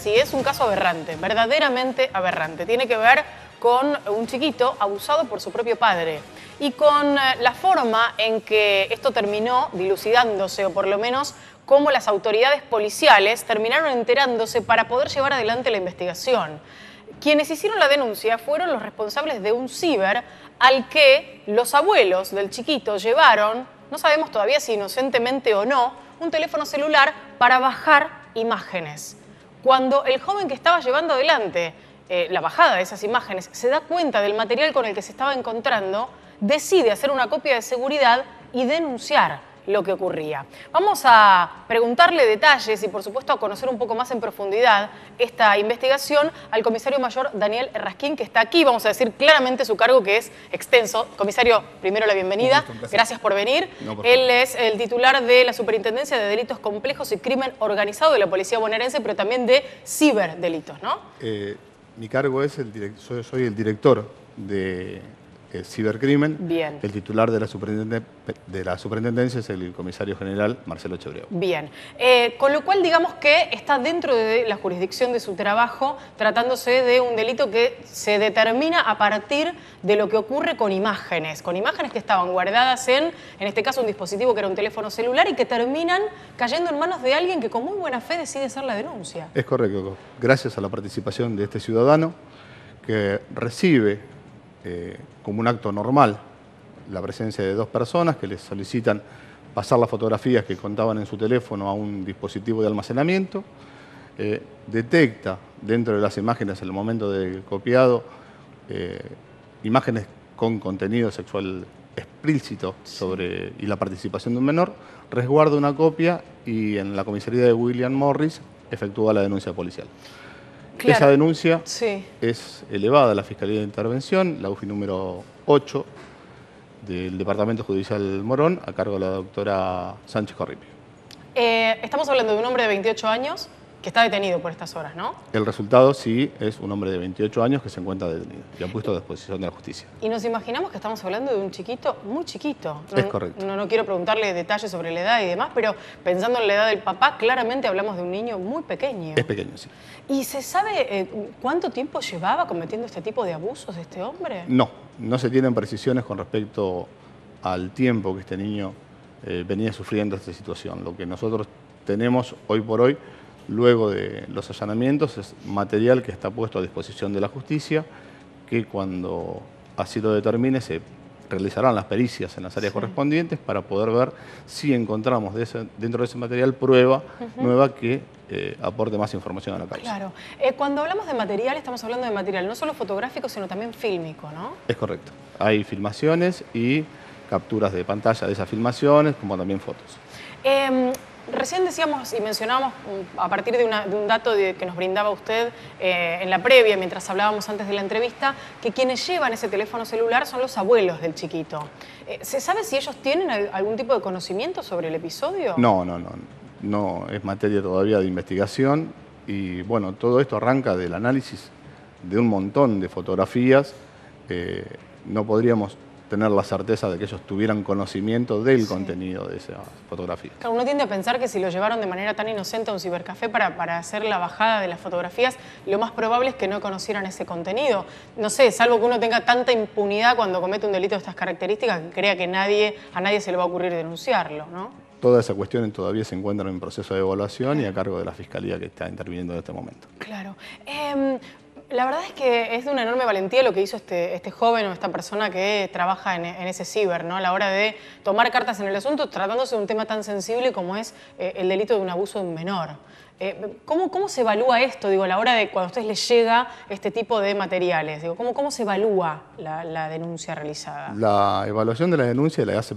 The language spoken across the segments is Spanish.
Sí, es un caso aberrante, verdaderamente aberrante. Tiene que ver con un chiquito abusado por su propio padre y con eh, la forma en que esto terminó dilucidándose, o por lo menos cómo las autoridades policiales terminaron enterándose para poder llevar adelante la investigación. Quienes hicieron la denuncia fueron los responsables de un ciber al que los abuelos del chiquito llevaron, no sabemos todavía si inocentemente o no, un teléfono celular para bajar imágenes cuando el joven que estaba llevando adelante eh, la bajada de esas imágenes se da cuenta del material con el que se estaba encontrando, decide hacer una copia de seguridad y denunciar lo que ocurría. Vamos a preguntarle detalles y por supuesto a conocer un poco más en profundidad esta investigación al comisario mayor Daniel Rasquín que está aquí. Vamos a decir claramente su cargo que es extenso. Comisario, primero la bienvenida. Gracias por venir. Él es el titular de la Superintendencia de Delitos Complejos y Crimen Organizado de la Policía Bonaerense, pero también de ciberdelitos, ¿no? Eh, mi cargo es el soy el director de cibercrimen. Bien. El titular de la, superintendencia es el comisario general Marcelo Chebreo. Bien. Eh, con lo cual, digamos que está dentro de la jurisdicción de su trabajo, tratándose de un delito que se determina a partir de lo que ocurre con imágenes, con imágenes que estaban guardadas en, en este caso, un dispositivo que era un teléfono celular y que terminan cayendo en manos de alguien que con muy buena fe decide hacer la denuncia. Es correcto. Gracias a la participación de este ciudadano que recibe eh, como un acto normal la presencia de dos personas que les solicitan pasar las fotografías que contaban en su teléfono a un dispositivo de almacenamiento, eh, detecta dentro de las imágenes, en el momento del copiado, eh, imágenes con contenido sexual explícito sobre, y la participación de un menor, resguarda una copia y en la comisaría de William Morris efectúa la denuncia policial. Esa denuncia es elevada a la Fiscalía de Intervención, la UFI número 8 del Departamento Judicial Morón, a cargo de la doctora Sánchez Corripio. Eh, estamos hablando de un hombre de 28 años que está detenido por estas horas, ¿no? El resultado sí es un hombre de 28 años que se encuentra detenido y ha puesto a disposición de la justicia. Y nos imaginamos que estamos hablando de un chiquito muy chiquito. No, es correcto. No, quiero preguntarle detalles sobre la edad y demás, pero pensando en la edad del papá, claramente hablamos de un niño muy pequeño. Es pequeño, sí. ¿Y se sabe eh, cuánto tiempo llevaba cometiendo este tipo de abusos este hombre? No, no se tienen precisiones con respecto al tiempo que este niño eh, venía sufriendo esta situación. Lo que nosotros tenemos hoy por hoy luego de los allanamientos es material que está puesto a disposición de la justicia, que cuando así lo determine se realizarán las pericias en las áreas correspondientes para poder ver si encontramos dentro de ese material prueba nueva que eh, aporte más información a la calle. Claro. Eh, cuando hablamos de material, estamos hablando de material no solo fotográfico, sino también fílmico, ¿no? Es correcto. Hay filmaciones y capturas de pantalla de esas filmaciones, como también fotos. Em, Recién decíamos y mencionábamos mm, a partir de, un dato que nos brindaba usted eh, en la previa, mientras hablábamos antes de la entrevista, que quienes llevan ese teléfono celular son los abuelos del chiquito. Eh, ¿Se sabe si ellos tienen algún tipo de conocimiento sobre el episodio? No, no, no. No es materia todavía de investigación y bueno, todo esto arranca del análisis de un montón de fotografías. Eh, no podríamos tener la certeza de que ellos tuvieran conocimiento del contenido de esa fotografía. Claro, uno tiende a pensar que si lo llevaron de manera tan inocente a un cibercafé para, para hacer la bajada de las fotografías, lo más probable es que no conocieran ese contenido. No sé, salvo que uno tenga tanta impunidad cuando comete un delito de estas características que crea que a nadie se le va a ocurrir denunciarlo, ¿no? Toda esa cuestión todavía se encuentra en proceso de evaluación y a cargo de la Fiscalía que está interviniendo en este momento. Claro. Em, la verdad es que es de una enorme valentía lo que hizo este, este joven o esta persona que trabaja en, ese ciber, ¿no? A la hora de tomar cartas en el asunto, tratándose de un tema tan sensible como es eh, el delito de un abuso de un menor. Eh, ¿cómo, se evalúa esto, digo, a la hora de cuando a ustedes les llega este tipo de materiales? Digo, ¿cómo, cómo se evalúa la, denuncia realizada? La evaluación de la denuncia la hace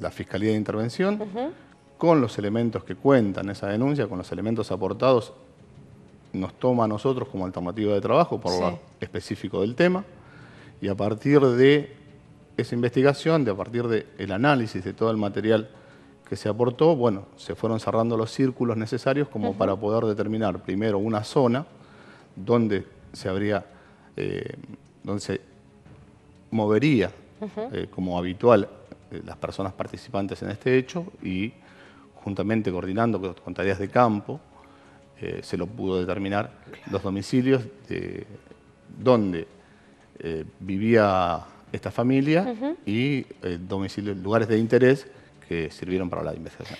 la Fiscalía de Intervención con los elementos que cuentan esa denuncia, con los elementos aportados nos toma a nosotros como alternativa de trabajo por lo específico del tema y a partir de esa investigación, de a partir del análisis de todo el material que se aportó, bueno, se fueron cerrando los círculos necesarios como para poder determinar primero una zona donde se habría, eh, donde se movería eh, como habitual eh, las personas participantes en este hecho y juntamente coordinando con tareas de campo, eh, se lo pudo determinar los domicilios de donde eh, vivía esta familia y eh, lugares de interés que sirvieron para la investigación.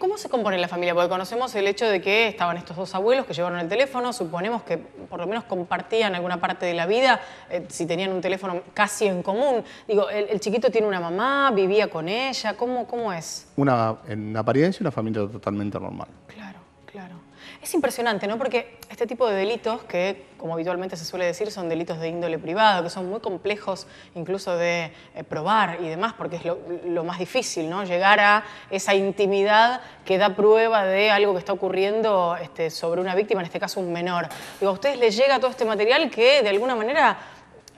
¿Cómo se compone la familia? Porque conocemos el hecho de que estaban estos dos abuelos que llevaron el teléfono, suponemos que por lo menos compartían alguna parte de la vida, si tenían un teléfono casi en común. Digo, el, chiquito tiene una mamá, vivía con ella, ¿cómo, cómo es? Una, en apariencia una familia totalmente normal. Claro, claro. Es impresionante, ¿no? Porque este tipo de delitos, que como habitualmente se suele decir, son delitos de índole privado, que son muy complejos incluso de eh, probar y demás, porque es lo, más difícil, ¿no? Llegar a esa intimidad que da prueba de algo que está ocurriendo este, sobre una víctima, en este caso un menor. Digo, a ustedes les llega todo este material que de alguna manera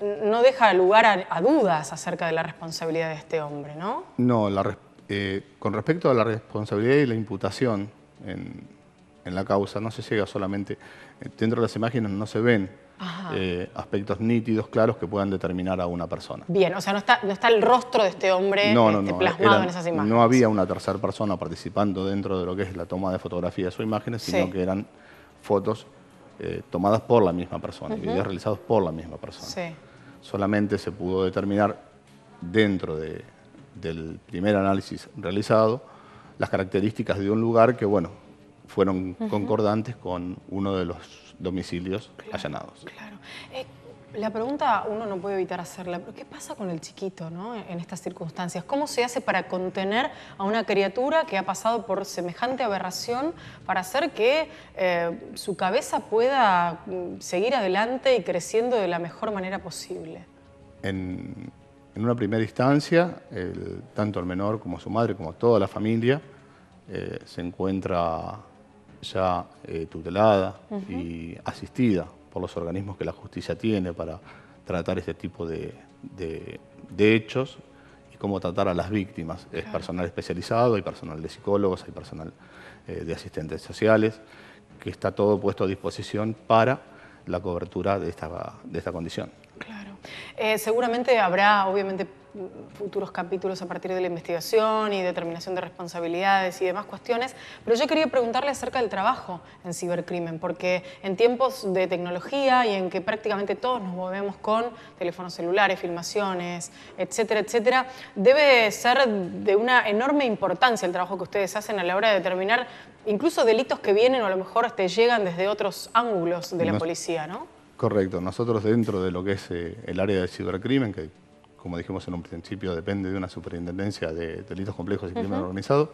no deja lugar a, dudas acerca de la responsabilidad de este hombre, ¿no? No, eh, con respecto a la responsabilidad y la imputación en en la causa, no se llega solamente, eh, dentro de las imágenes no se ven eh, aspectos nítidos, claros, que puedan determinar a una persona. Bien, o sea, no está, el rostro de este hombre este, plasmado en esas imágenes. No había una tercera persona participando dentro de lo que es la toma de fotografías o imágenes, sino que eran fotos eh, tomadas por la misma persona, videos realizados por la misma persona. Solamente se pudo determinar dentro de, del primer análisis realizado las características de un lugar que, bueno, fueron concordantes con uno de los domicilios allanados. Claro. Eh, la pregunta uno no puede evitar hacerla, pero ¿qué pasa con el chiquito en estas circunstancias? ¿Cómo se hace para contener a una criatura que ha pasado por semejante aberración para hacer que eh, su cabeza pueda mm, seguir adelante y creciendo de la mejor manera posible? En, una primera instancia, tanto el menor como su madre, como toda la familia, eh, se encuentra ya eh, tutelada y asistida por los organismos que la justicia tiene para tratar este tipo de, hechos y cómo tratar a las víctimas. Es personal especializado, hay personal de psicólogos, hay personal eh, de asistentes sociales, que está todo puesto a disposición para la cobertura de esta condición. Eh, seguramente habrá, obviamente, futuros capítulos a partir de la investigación y determinación de responsabilidades y demás cuestiones, pero yo quería preguntarle acerca del trabajo en cibercrimen, porque en tiempos de tecnología y en que prácticamente todos nos movemos con teléfonos celulares, filmaciones, etcétera, etcétera, debe ser de una enorme importancia el trabajo que ustedes hacen a la hora de determinar incluso delitos que vienen o a lo mejor te llegan desde otros ángulos de la policía, ¿no? Correcto, nosotros dentro de lo que es eh, el área del cibercrimen, que como dijimos en un principio depende de una superintendencia de delitos complejos y crimen organizado,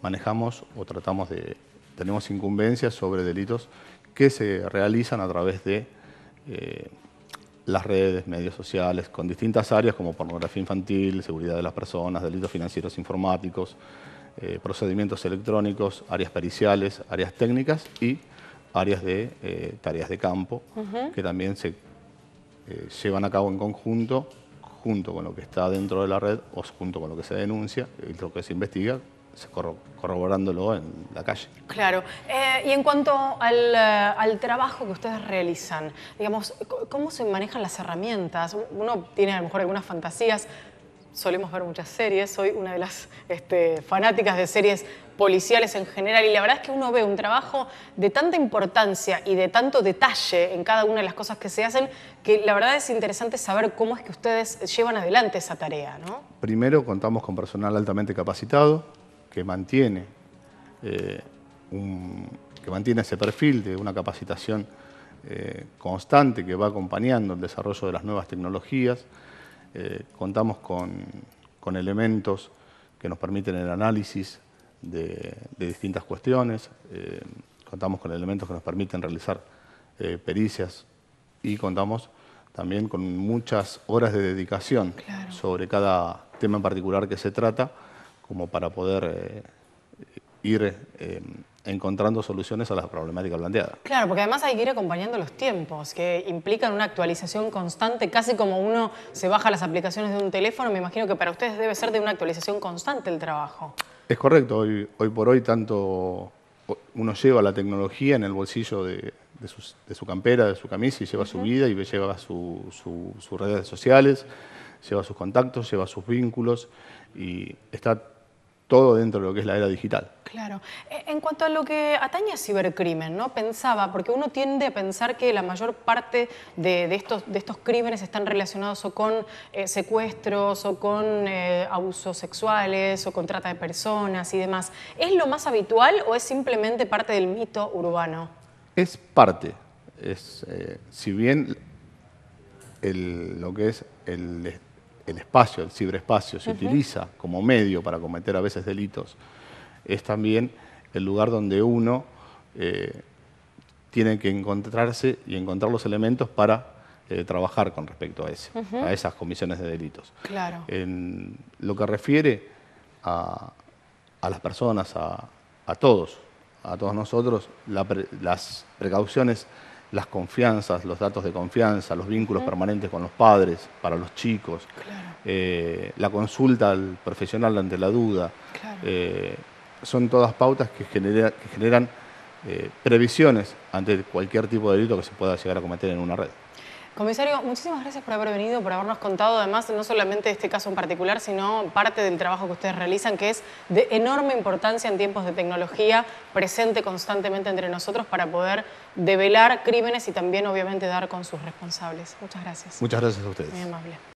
manejamos o tratamos de, tenemos incumbencias sobre delitos que se realizan a través de eh, las redes, medios sociales, con distintas áreas como pornografía infantil, seguridad de las personas, delitos financieros informáticos, eh, procedimientos electrónicos, áreas periciales, áreas técnicas y áreas de eh, tareas de campo que también se eh, llevan a cabo en conjunto, junto con lo que está dentro de la red o junto con lo que se denuncia y lo que se investiga, corroborándolo en la calle. Claro. Eh, y en cuanto al, al, trabajo que ustedes realizan, digamos, ¿cómo se manejan las herramientas? Uno tiene a lo mejor algunas fantasías solemos ver muchas series, soy una de las este, fanáticas de series policiales en general y la verdad es que uno ve un trabajo de tanta importancia y de tanto detalle en cada una de las cosas que se hacen que la verdad es interesante saber cómo es que ustedes llevan adelante esa tarea. Primero contamos con personal altamente capacitado que mantiene, eh, que mantiene ese perfil de una capacitación eh, constante que va acompañando el desarrollo de las nuevas tecnologías eh, contamos con, elementos que nos permiten el análisis de, distintas cuestiones, eh, contamos con elementos que nos permiten realizar eh, pericias y contamos también con muchas horas de dedicación sobre cada tema en particular que se trata, como para poder ir em, encontrando soluciones a las problemáticas planteadas. Claro, porque además hay que ir acompañando los tiempos, que implican una actualización constante, casi como uno se baja las aplicaciones de un teléfono, me imagino que para ustedes debe ser de una actualización constante el trabajo. Es correcto, hoy, por hoy tanto uno lleva la tecnología en el bolsillo de, su campera, de su camisa, y lleva su vida, y lleva sus redes sociales, lleva sus contactos, lleva sus vínculos, y está todo dentro de lo que es la era digital. Claro. E, en cuanto a lo que atañe a cibercrimen, ¿no? Pensaba, porque uno tiende a pensar que la mayor parte de, estos, crímenes están relacionados o con eh, secuestros o con eh, abusos sexuales o con trata de personas y demás. ¿Es lo más habitual o es simplemente parte del mito urbano? Es parte. Es, eh, si bien lo que es el el espacio, el ciberespacio, se utiliza como medio para cometer a veces delitos, es también el lugar donde uno eh, tiene que encontrarse y encontrar los elementos para eh, trabajar con respecto a, eso, a esas comisiones de delitos. Claro. En lo que refiere a, a las personas, a, a, todos, a todos nosotros, las precauciones las confianzas, los datos de confianza, los vínculos permanentes con los padres, para los chicos, eh, la consulta al profesional ante la duda, eh, son todas pautas que, que generan eh, previsiones ante cualquier tipo de delito que se pueda llegar a cometer en una red. Comisario, muchísimas gracias por haber venido, por habernos contado además no solamente este caso en particular, sino parte del trabajo que ustedes realizan, que es de enorme importancia en tiempos de tecnología, presente constantemente entre nosotros para poder develar crímenes y también obviamente dar con sus responsables. Muchas gracias. Muchas gracias a ustedes. Muy amable.